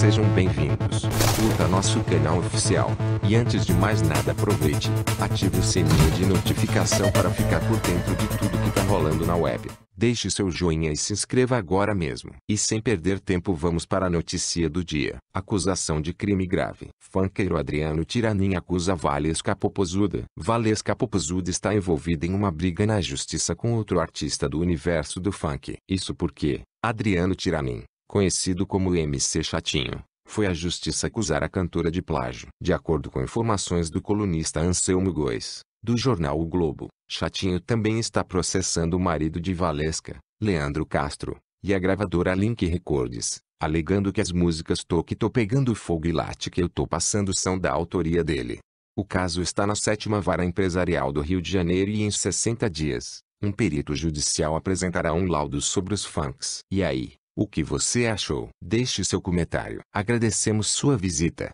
Sejam bem-vindos. Curta nosso canal oficial. E antes de mais nada, aproveite, ative o sininho de notificação para ficar por dentro de tudo que tá rolando na web. Deixe seu joinha e se inscreva agora mesmo. E sem perder tempo, vamos para a notícia do dia. Acusação de crime grave. Funkeiro Adriano Tiranin acusa Valesca Popozuda. Valesca Popozuda está envolvida em uma briga na justiça com outro artista do universo do funk. Isso porque, Adriano Tiranin, conhecido como MC Chatinho, foi à justiça acusar a cantora de plágio. De acordo com informações do colunista Anselmo Góes, do jornal O Globo, Chatinho também está processando o marido de Valesca, Leandro Castro, e a gravadora Link Records, alegando que as músicas Tô Que Tô Pegando Fogo e Late Que Eu Tô Passando são da autoria dele. O caso está na sétima vara empresarial do Rio de Janeiro e em 60 dias, um perito judicial apresentará um laudo sobre os funks. E aí, o que você achou? Deixe seu comentário. Agradecemos sua visita.